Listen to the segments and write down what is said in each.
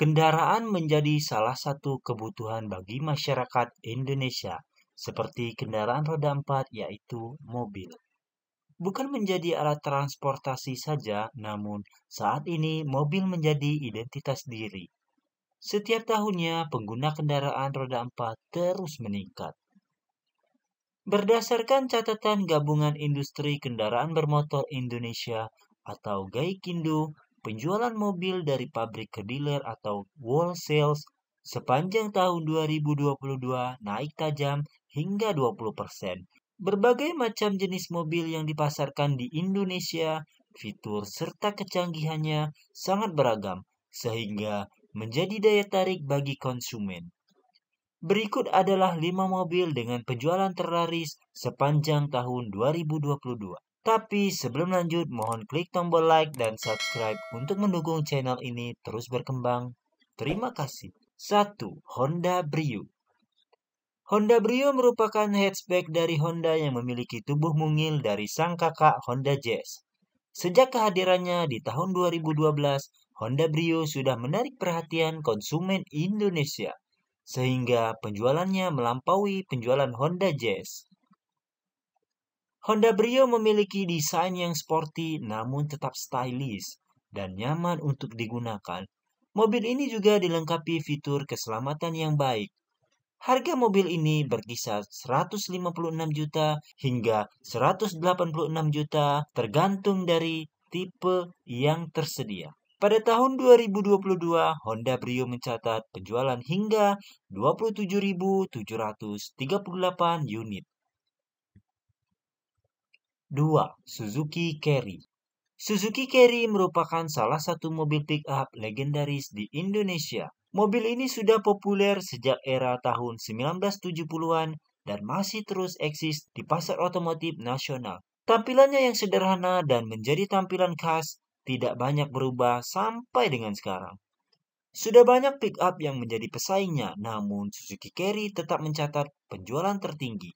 Kendaraan menjadi salah satu kebutuhan bagi masyarakat Indonesia, seperti kendaraan roda empat yaitu mobil. Bukan menjadi alat transportasi saja, namun saat ini mobil menjadi identitas diri. Setiap tahunnya pengguna kendaraan roda empat terus meningkat. Berdasarkan catatan Gabungan Industri Kendaraan Bermotor Indonesia atau GAIKINDO penjualan mobil dari pabrik ke dealer atau wall sales sepanjang tahun 2022 naik tajam hingga 20 Berbagai macam jenis mobil yang dipasarkan di Indonesia, fitur serta kecanggihannya sangat beragam, sehingga menjadi daya tarik bagi konsumen. Berikut adalah 5 mobil dengan penjualan terlaris sepanjang tahun 2022. Tapi sebelum lanjut, mohon klik tombol like dan subscribe untuk mendukung channel ini terus berkembang. Terima kasih. 1. Honda Brio Honda Brio merupakan hatchback dari Honda yang memiliki tubuh mungil dari sang kakak Honda Jazz. Sejak kehadirannya di tahun 2012, Honda Brio sudah menarik perhatian konsumen Indonesia, sehingga penjualannya melampaui penjualan Honda Jazz. Honda Brio memiliki desain yang sporty namun tetap stylish dan nyaman untuk digunakan. Mobil ini juga dilengkapi fitur keselamatan yang baik. Harga mobil ini berkisar 156 juta hingga 186 juta tergantung dari tipe yang tersedia. Pada tahun 2022, Honda Brio mencatat penjualan hingga 27.738 unit. 2. Suzuki Carry Suzuki Carry merupakan salah satu mobil pick-up legendaris di Indonesia. Mobil ini sudah populer sejak era tahun 1970-an dan masih terus eksis di pasar otomotif nasional. Tampilannya yang sederhana dan menjadi tampilan khas tidak banyak berubah sampai dengan sekarang. Sudah banyak pick-up yang menjadi pesaingnya, namun Suzuki Carry tetap mencatat penjualan tertinggi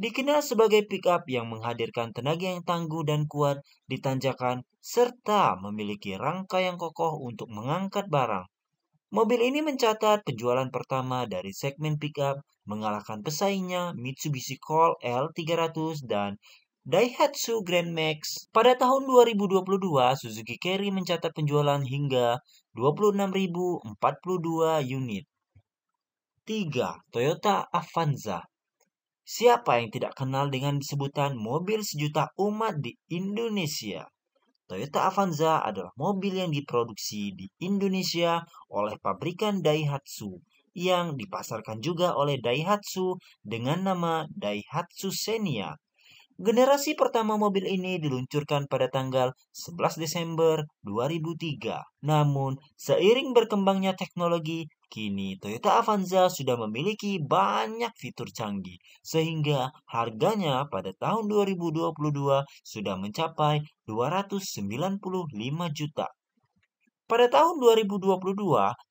dikenal sebagai pickup yang menghadirkan tenaga yang tangguh dan kuat di tanjakan serta memiliki rangka yang kokoh untuk mengangkat barang. Mobil ini mencatat penjualan pertama dari segmen pickup mengalahkan pesaingnya Mitsubishi Colt L300 dan Daihatsu Grand Max. Pada tahun 2022, Suzuki Carry mencatat penjualan hingga 26.042 unit. 3. Toyota Avanza Siapa yang tidak kenal dengan sebutan mobil sejuta umat di Indonesia? Toyota Avanza adalah mobil yang diproduksi di Indonesia oleh pabrikan Daihatsu yang dipasarkan juga oleh Daihatsu dengan nama Daihatsu Xenia. Generasi pertama mobil ini diluncurkan pada tanggal 11 Desember 2003. Namun, seiring berkembangnya teknologi, Kini Toyota Avanza sudah memiliki banyak fitur canggih sehingga harganya pada tahun 2022 sudah mencapai 295 juta. Pada tahun 2022,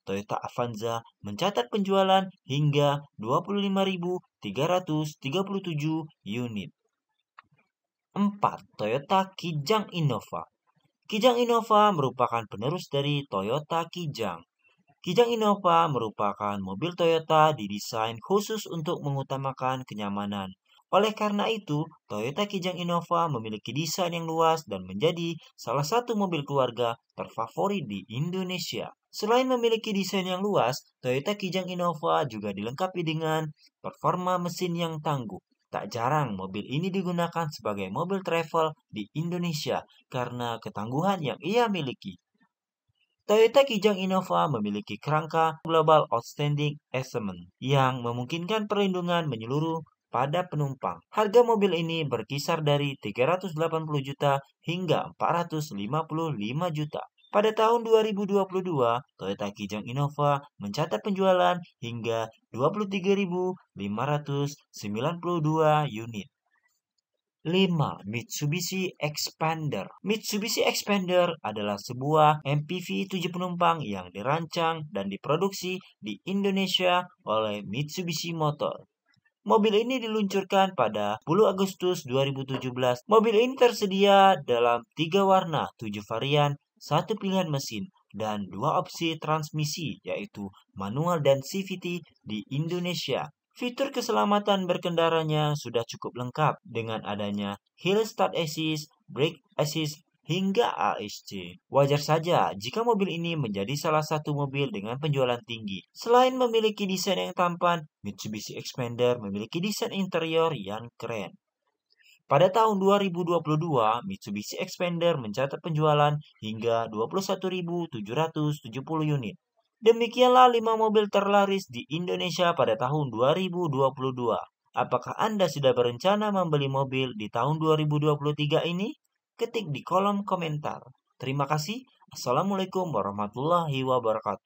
Toyota Avanza mencatat penjualan hingga 25.337 unit. 4. Toyota Kijang Innova Kijang Innova merupakan penerus dari Toyota Kijang. Kijang Innova merupakan mobil Toyota didesain khusus untuk mengutamakan kenyamanan. Oleh karena itu, Toyota Kijang Innova memiliki desain yang luas dan menjadi salah satu mobil keluarga terfavorit di Indonesia. Selain memiliki desain yang luas, Toyota Kijang Innova juga dilengkapi dengan performa mesin yang tangguh. Tak jarang mobil ini digunakan sebagai mobil travel di Indonesia karena ketangguhan yang ia miliki. Toyota Kijang Innova memiliki kerangka Global Outstanding Assessment yang memungkinkan perlindungan menyeluruh pada penumpang. Harga mobil ini berkisar dari 380 juta hingga 455 juta. Pada tahun 2022, Toyota Kijang Innova mencatat penjualan hingga 23.592 unit. 5. Mitsubishi Expander Mitsubishi Expander adalah sebuah MPV 7 penumpang yang dirancang dan diproduksi di Indonesia oleh Mitsubishi Motor. Mobil ini diluncurkan pada 10 Agustus 2017. Mobil ini tersedia dalam tiga warna, 7 varian, satu pilihan mesin, dan dua opsi transmisi yaitu manual dan CVT di Indonesia. Fitur keselamatan berkendaranya sudah cukup lengkap dengan adanya Hill Start Assist, Brake Assist, hingga ASC. Wajar saja jika mobil ini menjadi salah satu mobil dengan penjualan tinggi. Selain memiliki desain yang tampan, Mitsubishi Expander memiliki desain interior yang keren. Pada tahun 2022, Mitsubishi Expander mencatat penjualan hingga 21.770 unit. Demikianlah 5 mobil terlaris di Indonesia pada tahun 2022. Apakah Anda sudah berencana membeli mobil di tahun 2023 ini? Ketik di kolom komentar. Terima kasih. Assalamualaikum warahmatullahi wabarakatuh.